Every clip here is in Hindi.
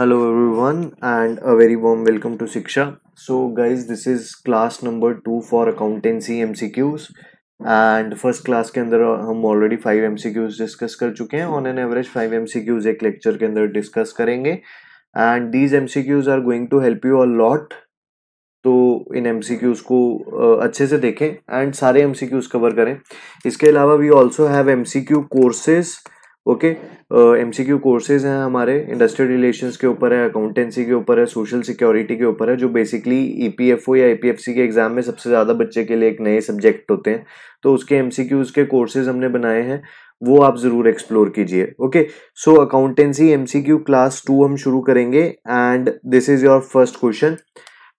and a very a welcome to Shiksha so guys this is class number two for accountancy M C Qs and first class के अंदर uh, हम ऑलरेडी फाइव एम डिस्कस कर चुके हैं on an average five M एक लेक्चर के अंदर डिस्कस करेंगे and these M are going to help you a lot तो इन एम सी क्यूज को uh, अच्छे से देखें एंड सारे एम सी क्यूज कवर करें इसके अलावा we also have M C Q courses okay MCQ courses हैं हमारे इंडस्ट्रियल रिलेशंस के ऊपर है अकाउंटेंसी के ऊपर है सोशल सिक्योरिटी के ऊपर है जो बेसिकली ईपीएफओ e या ईपीएफसी e के एग्जाम में सबसे ज़्यादा बच्चे के लिए एक नए सब्जेक्ट होते हैं तो उसके एमसीक्यूज के कोर्सेज हमने बनाए हैं वो आप ज़रूर एक्सप्लोर कीजिए okay so accountancy MCQ class two हम शुरू करेंगे and this is your first question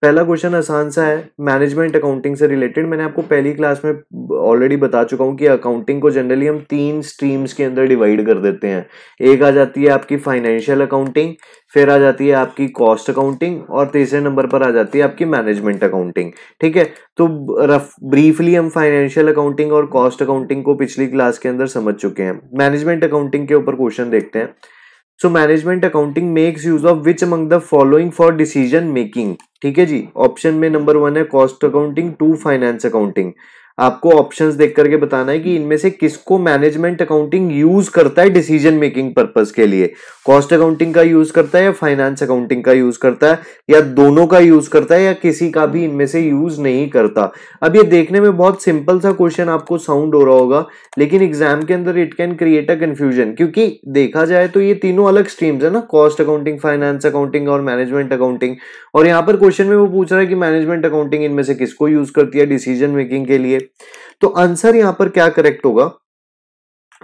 पहला क्वेश्चन आसान सा है मैनेजमेंट अकाउंटिंग से रिलेटेड मैंने आपको पहली क्लास में ऑलरेडी बता चुका हूँ कि अकाउंटिंग को जनरली हम तीन स्ट्रीम्स के अंदर डिवाइड कर देते हैं एक आ जाती है आपकी फाइनेंशियल अकाउंटिंग फिर आ जाती है आपकी कॉस्ट अकाउंटिंग और तीसरे नंबर पर आ जाती है आपकी मैनेजमेंट अकाउंटिंग ठीक है तो रफ ब्रीफली हम फाइनेंशियल अकाउंटिंग और कॉस्ट अकाउंटिंग को पिछली क्लास के अंदर समझ चुके हैं मैनेजमेंट अकाउंटिंग के ऊपर क्वेश्चन देखते हैं so management accounting makes use of which among the following for decision making ठीक है जी ऑप्शन में नंबर वन है cost accounting two finance accounting आपको ऑप्शंस देख करके बताना है कि इनमें से किसको मैनेजमेंट अकाउंटिंग यूज करता है डिसीजन मेकिंग पर्पस के लिए कॉस्ट अकाउंटिंग का यूज करता है या फाइनेंस अकाउंटिंग का यूज करता है या दोनों का यूज करता है या किसी का भी इनमें से यूज नहीं करता अब ये देखने में बहुत सिंपल सा क्वेश्चन आपको साउंड हो रहा होगा लेकिन एग्जाम के अंदर it can create a confusion क्योंकि देखा जाए तो ये तीनों अलग स्ट्रीम्स है ना कॉस्ट अकाउंटिंग फाइनेंस अकाउंटिंग और मैनेजमेंट अकाउंटिंग और यहाँ पर क्वेश्चन में वो पूछ रहा है कि मैनेजमेंट अकाउंटिंग इनमें से किसको यूज करती है डिसीजन मेकिंग के लिए तो आंसर यहां पर क्या करेक्ट होगा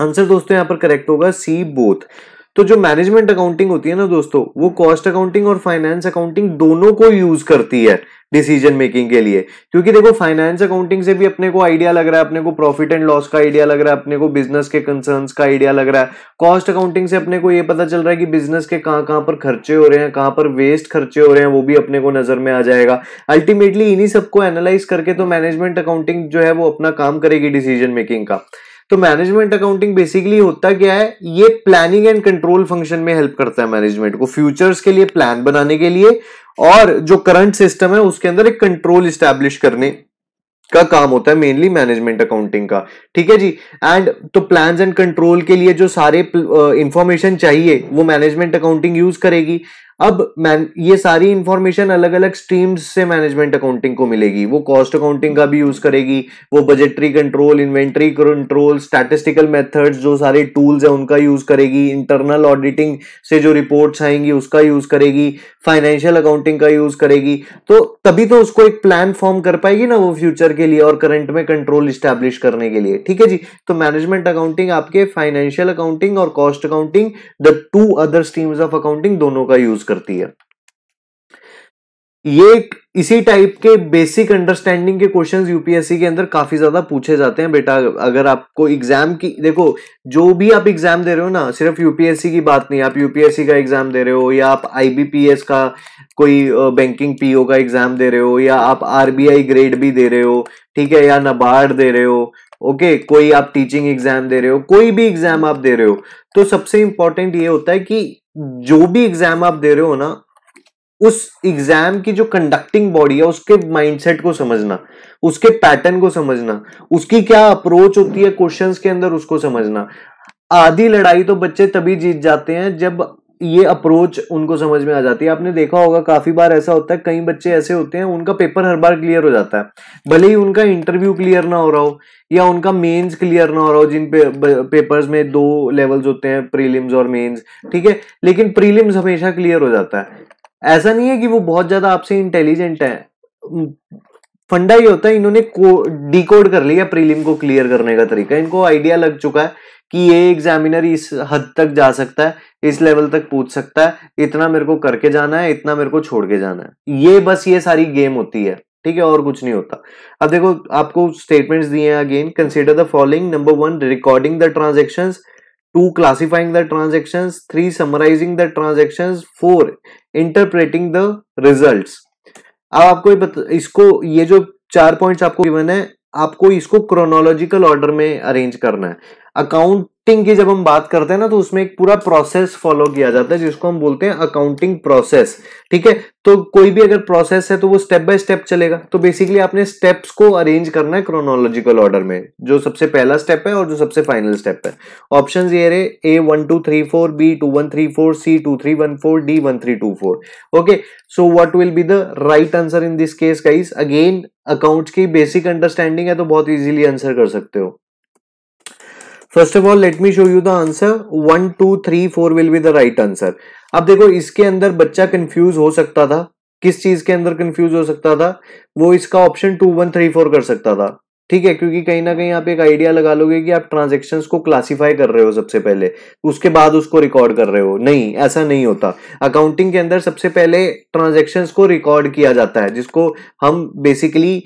आंसर दोस्तों यहां पर करेक्ट होगा सी बोथ तो जो मैनेजमेंट अकाउंटिंग होती है ना दोस्तों वो कॉस्ट अकाउंटिंग और फाइनेंस अकाउंटिंग दोनों को यूज करती है डिसीजन मेकिंग के लिए क्योंकि देखो फाइनेंस अकाउंटिंग से भी अपने को आइडिया लग रहा है अपने को प्रॉफिट एंड लॉस का आइडिया लग रहा है अपने को बिजनेस के कंसर्न्स का आइडिया लग रहा है कॉस्ट अकाउंटिंग से अपने को ये पता चल रहा है कि बिजनेस के कहाँ कहाँ पर खर्चे हो रहे हैं कहाँ पर वेस्ट खर्चे हो रहे हैं वो भी अपने को नजर में आ जाएगा अल्टीमेटली इन्हीं सबको एनालाइज करके तो मैनेजमेंट अकाउंटिंग जो है वो अपना काम करेगी डिसीजन मेकिंग का तो मैनेजमेंट अकाउंटिंग बेसिकली होता क्या है ये प्लानिंग एंड कंट्रोल फंक्शन में हेल्प करता है मैनेजमेंट को फ्यूचर्स के लिए प्लान बनाने के लिए और जो करंट सिस्टम है उसके अंदर एक कंट्रोल स्टैब्लिश करने का काम होता है मेनली मैनेजमेंट अकाउंटिंग का ठीक है जी एंड तो प्लान एंड कंट्रोल के लिए जो सारे इंफॉर्मेशन चाहिए वो मैनेजमेंट अकाउंटिंग यूज करेगी अब मैन ये सारी इंफॉर्मेशन अलग अलग स्ट्रीम्स से मैनेजमेंट अकाउंटिंग को मिलेगी वो कॉस्ट अकाउंटिंग का भी यूज करेगी वो budgetary control inventory control statistical methods जो सारे टूल्स हैं उनका यूज करेगी इंटरनल ऑडिटिंग से जो रिपोर्ट्स आएंगी उसका यूज करेगी फाइनेंशियल अकाउंटिंग का यूज करेगी तो तभी तो उसको एक प्लान फॉर्म कर पाएगी ना वो फ्यूचर के लिए और करंट में कंट्रोल स्टैब्लिश करने के लिए ठीक है जी तो मैनेजमेंट अकाउंटिंग आपके फाइनेंशियल अकाउंटिंग और cost accounting the two other streams of accounting दोनों का यूज करती है ये इसी टाइप के बेसिक अंडरस्टैंडिंग के क्वेश्चंस यूपीएससी के अंदर काफी ज्यादा पूछे जाते हैं बेटा अगर आपको एग्जाम की देखो जो भी आप एग्जाम दे रहे हो ना सिर्फ यूपीएससी की बात नहीं आप यूपीएससी का एग्जाम दे रहे हो या आप आईबीपीएस का कोई बैंकिंग पीओ का एग्जाम दे रहे हो या आप आरबीआई ग्रेड भी दे रहे हो ठीक है या नबार्ड दे रहे हो ओके okay, कोई आप टीचिंग एग्जाम दे रहे हो कोई भी एग्जाम आप दे रहे हो तो सबसे इंपॉर्टेंट ये होता है कि जो भी एग्जाम आप दे रहे हो ना उस एग्जाम की जो कंडक्टिंग बॉडी है उसके माइंडसेट को समझना उसके पैटर्न को समझना उसकी क्या अप्रोच होती है क्वेश्चंस के अंदर उसको समझना आधी लड़ाई तो बच्चे तभी जीत जाते हैं जब ये अप्रोच उनको समझ में आ जाती है आपने देखा होगा काफी बार ऐसा होता है कई बच्चे ऐसे होते हैं उनका पेपर हर बार क्लियर हो जाता है भले ही उनका इंटरव्यू क्लियर ना हो रहा हो या उनका मेंस क्लियर ना हो रहा हो जिन पे, पेपर्स में दो लेवल्स होते हैं प्रीलिम्स और मेंस ठीक है लेकिन प्रीलिम्स हमेशा क्लियर हो जाता है ऐसा नहीं है कि वो बहुत ज्यादा आपसे इंटेलिजेंट है फंडा ये होता है इन्होंने डिकोड कर लिया प्रीलिम को क्लियर करने का तरीका इनको आइडिया लग चुका है कि ये एग्जामिनर इस हद तक जा सकता है इस लेवल तक पूछ सकता है इतना मेरे को करके जाना है इतना मेरे को छोड़ के जाना है ये बस ये सारी गेम होती है ठीक है और कुछ नहीं होता अब देखो आपको स्टेटमेंट्स दिए हैं again consider the following number one recording the transaction two classifying the transaction three summarising the transaction four interpreting the result अब आपको इसको ये जो चार पॉइंट्स आपको गिवन है आपको इसको क्रोनोलॉजिकल ऑर्डर में अरेंज करना है अकाउंटिंग की जब हम बात करते हैं ना तो उसमें एक पूरा प्रोसेस फॉलो किया जाता है जिसको हम बोलते हैं अकाउंटिंग प्रोसेस ठीक है तो कोई भी अगर प्रोसेस है तो वो स्टेप बाय स्टेप चलेगा तो बेसिकली आपने स्टेप्स को अरेंज करना है क्रोनोलॉजिकल ऑर्डर में जो सबसे पहला स्टेप है और जो सबसे फाइनल स्टेप है ऑप्शन ये रहे A one two three four B two one three four C two three one four D one three two four okay so what will be the right answer in this case guys again accounts की बेसिक अंडरस्टैंडिंग है तो बहुत ईजिली आंसर कर सकते हो first of all let me show you the answer one two three four will be the right answer अब देखो इसके अंदर बच्चा कंफ्यूज हो सकता था किस चीज के अंदर कंफ्यूज हो सकता था वो इसका option two one three four कर सकता था ठीक है क्योंकि कहीं ना कहीं आप एक आइडिया लगा लोगे कि आप ट्रांजेक्शन को क्लासीफाई कर रहे हो सबसे पहले उसके बाद उसको रिकॉर्ड कर रहे हो नहीं ऐसा नहीं होता अकाउंटिंग के अंदर सबसे पहले ट्रांजेक्शन को रिकॉर्ड किया जाता है जिसको हम बेसिकली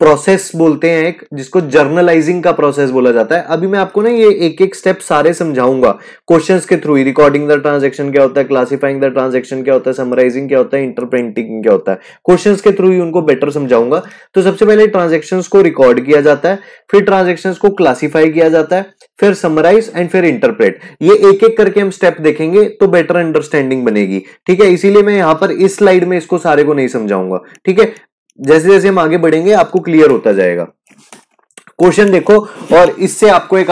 प्रोसेस बोलते हैं एक जिसको जर्नलाइजिंग का प्रोसेस बोला जाता है अभी मैं आपको ना ये एक एक स्टेप सारे समझाऊंगा क्वेश्चंस के थ्रू रिकॉर्डिंग द ट्रांजैक्शन क्या होता है क्लासिफाइंग द ट्रांजैक्शन क्या होता है समराइजिंग क्या होता है इंटरप्रिंटिंग क्या होता है क्वेश्चन के थ्रू ही उनको बेटर समझाऊंगा तो सबसे पहले ट्रांजेक्शन को रिकॉर्ड किया जाता है फिर ट्रांजेक्शन को क्लासीफाई किया जाता है फिर समराइज एंड फिर इंटरप्रेट ये एक एक करके हम स्टेप देखेंगे तो बेटर अंडरस्टैंडिंग बनेगी ठीक है इसीलिए मैं यहां पर इस स्लाइड में इसको सारे को नहीं समझाऊंगा ठीक है जैसे जैसे हम आगे बढ़ेंगे आपको क्लियर होता जाएगा क्वेश्चन देखो और इससे आपको एक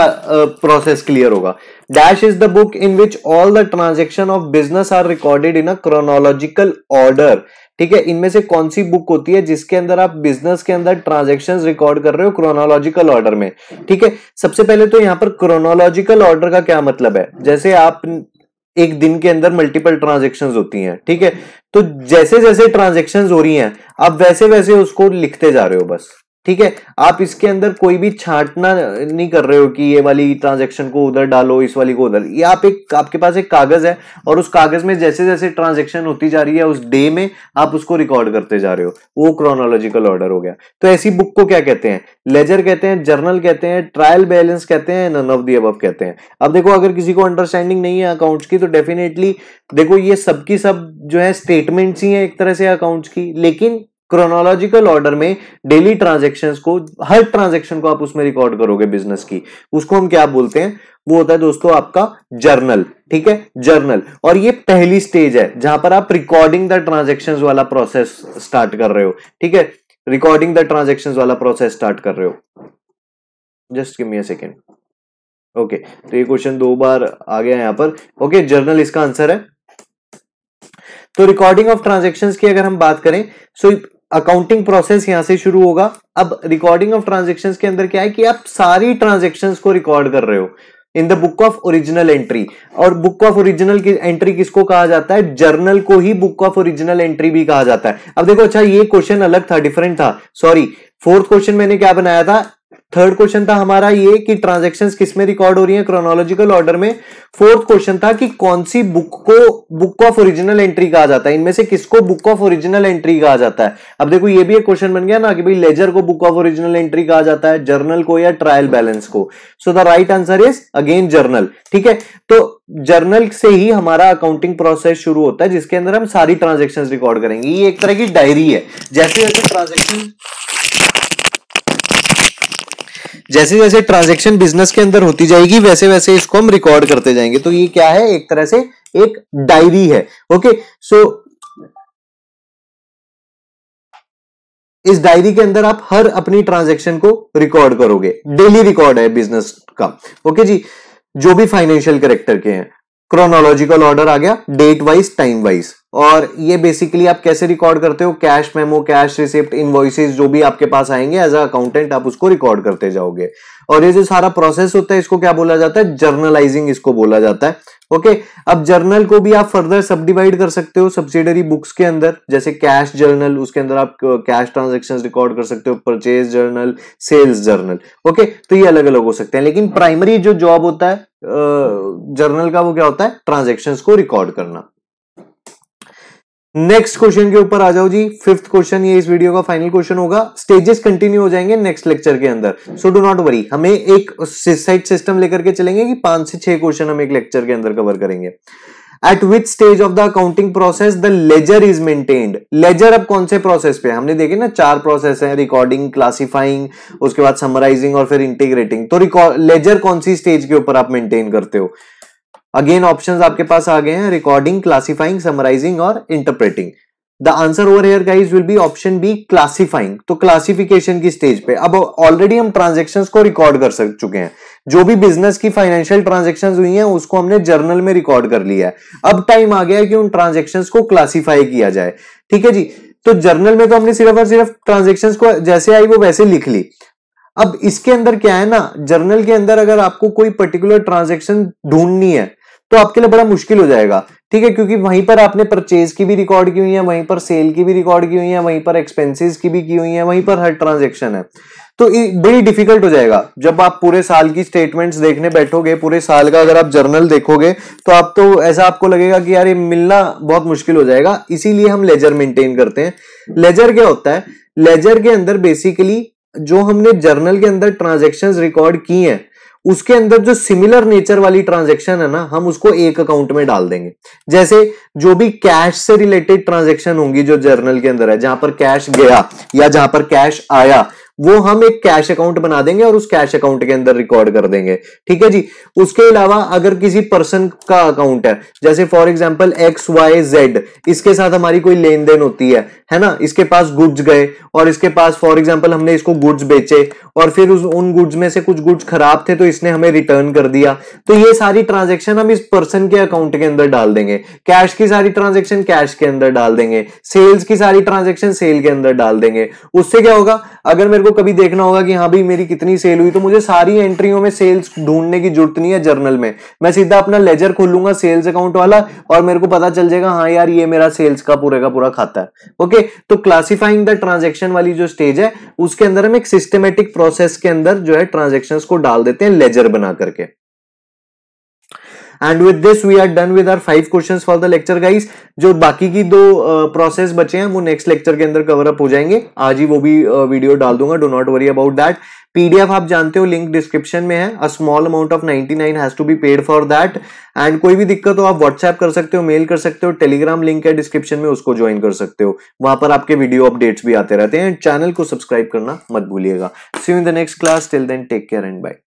प्रोसेस क्लियर होगा dash is the book in which all the transaction of business are recorded in a chronological order ठीक है इनमें से कौन सी बुक होती है जिसके अंदर आप बिजनेस के अंदर ट्रांजेक्शन रिकॉर्ड कर रहे हो क्रोनोलॉजिकल ऑर्डर में ठीक है सबसे पहले तो यहां पर क्रोनोलॉजिकल ऑर्डर का क्या मतलब है जैसे आप एक दिन के अंदर मल्टीपल ट्रांजेक्शन होती हैं ठीक है तो जैसे जैसे ट्रांजेक्शन हो रही हैं आप वैसे वैसे उसको लिखते जा रहे हो बस ठीक है आप इसके अंदर कोई भी छांटना नहीं कर रहे हो कि ये वाली ट्रांजेक्शन को उधर डालो इस वाली को उधर ये आप एक आपके पास एक कागज है और उस कागज में जैसे जैसे ट्रांजेक्शन होती जा रही है उस डे में आप उसको रिकॉर्ड करते जा रहे हो वो क्रोनोलॉजिकल ऑर्डर हो गया तो ऐसी बुक को क्या कहते हैं लेजर कहते हैं जर्नल कहते हैं ट्रायल बैलेंस कहते हैं नन ऑफ दी अब कहते हैं अब देखो अगर किसी को अंडरस्टैंडिंग नहीं है अकाउंट्स की तो डेफिनेटली देखो ये सबकी सब जो है स्टेटमेंट्स ही है एक तरह से अकाउंट्स की लेकिन क्रोनोलॉजिकल ऑर्डर में डेली ट्रांजेक्शन को हर ट्रांजेक्शन को आप उसमें रिकॉर्ड करोगे बिजनेस की उसको हम क्या बोलते हैं वो होता है दोस्तों आपका जर्नल ठीक है जर्नल और ये पहली स्टेज है जहां पर आप रिकॉर्डिंग द ट्रांजेक्शन वाला प्रोसेस स्टार्ट कर रहे हो ठीक है रिकॉर्डिंग द ट्रांजेक्शन वाला प्रोसेस स्टार्ट कर रहे हो just give me a second okay तो ये क्वेश्चन दो बार आ गया यहां पर ओके okay, जर्नल इसका आंसर है तो रिकॉर्डिंग ऑफ ट्रांजेक्शन की अगर हम बात करें सो अकाउंटिंग प्रोसेस यहां से शुरू होगा अब रिकॉर्डिंग ऑफ ट्रांजेक्शन के अंदर क्या है कि आप सारी ट्रांजेक्शन को रिकॉर्ड कर रहे हो in the book of original entry और बुक ऑफ ओरिजिनल की एंट्री किसको कहा जाता है जर्नल को ही बुक ऑफ ओरिजिनल एंट्री भी कहा जाता है अब देखो अच्छा ये क्वेश्चन अलग था डिफरेंट था सॉरी फोर्थ क्वेश्चन मैंने क्या बनाया था थर्ड क्वेश्चन था हमारा ये कि ट्रांजेक्शन किस में रिकॉर्ड हो रही है क्रोनोलॉजिकल ऑर्डर में फोर्थ क्वेश्चन था कि कौन सी बुक को बुक ऑफ ओरिजिनल एंट्री कहा जाता है इनमें से किसको बुक ऑफ ओरिजिनल एंट्री कहा जाता है अब देखो ये भी एक क्वेश्चन बन गया ना कि भाई लेजर को बुक ऑफ ओरिजिनल एंट्री कहा जाता है जर्नल को या ट्रायल बैलेंस को so the right answer is again journal ठीक है तो जर्नल से ही हमारा अकाउंटिंग प्रोसेस शुरू होता है जिसके अंदर हम सारी ट्रांजेक्शन रिकॉर्ड करेंगे ये एक तरह की डायरी है जैसे जैसे ट्रांजेक्शन जैसे जैसे ट्रांजेक्शन बिजनेस के अंदर होती जाएगी वैसे वैसे इसको हम रिकॉर्ड करते जाएंगे तो ये क्या है एक तरह से एक डायरी है ओके सो इस डायरी के अंदर आप हर अपनी ट्रांजेक्शन को रिकॉर्ड करोगे डेली रिकॉर्ड है बिजनेस का ओके जी जो भी फाइनेंशियल करेक्टर के हैं क्रोनोलॉजिकल ऑर्डर आ गया डेट वाइज टाइम वाइज और ये बेसिकली आप कैसे रिकॉर्ड करते हो cash memo cash receipt invoices जो भी आपके पास आएंगे एज अ अकाउंटेंट आप उसको रिकॉर्ड करते जाओगे और ये जो सारा प्रोसेस होता है इसको क्या बोला जाता है जर्नलाइजिंग इसको बोला जाता है ओके okay, अब जर्नल को भी आप फर्दर सब डिवाइड कर सकते हो सब्सिडरी बुक्स के अंदर जैसे कैश जर्नल उसके अंदर आप कैश ट्रांजैक्शंस रिकॉर्ड कर सकते हो purchase journal sales journal okay तो ये अलग अलग हो सकते हैं लेकिन प्राइमरी जो जॉब होता है जर्नल uh, का वो क्या होता है ट्रांजेक्शन को रिकॉर्ड करना नेक्स्ट क्वेश्चन के ऊपर आ जाओ जी फिफ्थ क्वेश्चन ये इस वीडियो का फाइनल क्वेश्चन होगा स्टेजेस कंटिन्यू हो जाएंगे नेक्स्ट लेक्चर के अंदर सो डू नॉट वरी हमें एक साइड सिस्टम लेकर के चलेंगे कि पांच से छह क्वेश्चन हम एक लेक्चर के अंदर कवर करेंगे at which stage of the accounting process the ledger is maintained ledger अब कौन से प्रोसेस पे हमने देखे ना चार प्रोसेस है रिकॉर्डिंग क्लासिफाइंग उसके बाद समराइजिंग और फिर इंटीग्रेटिंग तो लेजर कौन सी स्टेज के ऊपर आप मेंटेन करते हो अगेन ऑप्शंस आपके पास आ गए हैं रिकॉर्डिंग क्लासिफाइंग समराइजिंग और interpreting the answer over here guys will be option B classifying तो क्लासिफिकेशन की स्टेज पे अब ऑलरेडी हम ट्रांजेक्शन को रिकॉर्ड कर सक चुके हैं जो भी बिजनेस की फाइनेंशियल ट्रांजेक्शन हुई है उसको हमने जर्नल में रिकॉर्ड कर लिया है अब टाइम आ गया है कि उन ट्रांजेक्शन को क्लासीफाई किया जाए ठीक है जी तो जर्नल में तो हमने सिर्फ और सिर्फ ट्रांजेक्शन को जैसे आई वो वैसे लिख ली अब इसके अंदर क्या है ना जर्नल के अंदर अगर आपको कोई पर्टिकुलर ट्रांजेक्शन ढूंढनी है तो आपके लिए बड़ा मुश्किल हो जाएगा ठीक है क्योंकि वहीं पर आपने परचेज की भी रिकॉर्ड की हुई है वहीं पर सेल की भी रिकॉर्ड की हुई है वहीं पर एक्सपेंसिस की भी की हुई है वहीं पर हर ट्रांजेक्शन है तो बड़ी डिफिकल्ट हो जाएगा जब आप पूरे साल की स्टेटमेंट्स देखने बैठोगे पूरे साल का अगर आप जर्नल देखोगे तो आप तो ऐसा आपको लगेगा कि यार ये मिलना बहुत मुश्किल हो जाएगा इसीलिए हम लेजर मेंटेन करते हैं लेजर क्या होता है लेजर के अंदर बेसिकली जो हमने जर्नल के अंदर ट्रांजेक्शन रिकॉर्ड की है उसके अंदर जो सिमिलर नेचर वाली ट्रांजेक्शन है ना हम उसको एक अकाउंट में डाल देंगे जैसे जो भी कैश से रिलेटेड ट्रांजेक्शन होंगी जो जर्नल के अंदर है जहां पर कैश गया या जहां पर कैश आया वो हम एक कैश अकाउंट बना देंगे और उस कैश अकाउंट के अंदर रिकॉर्ड कर देंगे ठीक है जी उसके अलावा अगर किसी पर्सन का अकाउंट है जैसे for example X Y Z इसके साथ हमारी कोई लेन देन होती है है ना इसके पास गुड्स गए और इसके पास फॉर एग्जाम्पल हमने इसको गुड्स बेचे और फिर उस उन गुड्स में से कुछ गुड्स खराब थे तो इसने हमें रिटर्न कर दिया तो ये सारी ट्रांजेक्शन हम इस पर्सन के अकाउंट के अंदर डाल देंगे कैश की सारी ट्रांजेक्शन कैश के अंदर डाल देंगे सेल्स की सारी ट्रांजेक्शन सेल के अंदर डाल देंगे उससे क्या होगा अगर मेरे को कभी देखना होगा कि हाँ भाई मेरी कितनी सेल हुई तो मुझे सारी एंट्रियों में सेल्स ढूंढने की जरूरत नहीं है जर्नल में मैं सीधा अपना लेजर खोलूंगा सेल्स अकाउंट वाला और मेरे को पता चल जाएगा हाँ यार ये मेरा सेल्स का पूरे का पूरा खाता है ओके तो क्लासिफाइंग द ट्रांजेक्शन वाली जो स्टेज है उसके अंदर हम एक सिस्टमेटिक प्रोसेस के अंदर जो है ट्रांजेक्शन को डाल देते हैं लेजर बना करके and with this we are done with our five questions for the lecture guys जो बाकी की दो प्रोसेस uh, बचे हैं वो नेक्स्ट लेक्चर के अंदर कवर अप हो जाएंगे आज ही वो भी वीडियो uh, डाल दूंगा do not worry about that PDF आप जानते हो लिंक डिस्क्रिप्शन में है a small amount of 99 nine has to be paid for that and कोई भी दिक्कत हो आप व्हाट्सएप कर सकते हो मेल कर सकते हो टेलीग्राम लिंक है डिस्क्रिप्शन में उसको ज्वाइन कर सकते हो वहां पर आपके वीडियो अपडेट्स भी आते रहते हैं चैनल को सब्सक्राइब करना मत भूलिएगा see in the next class till then take care and bye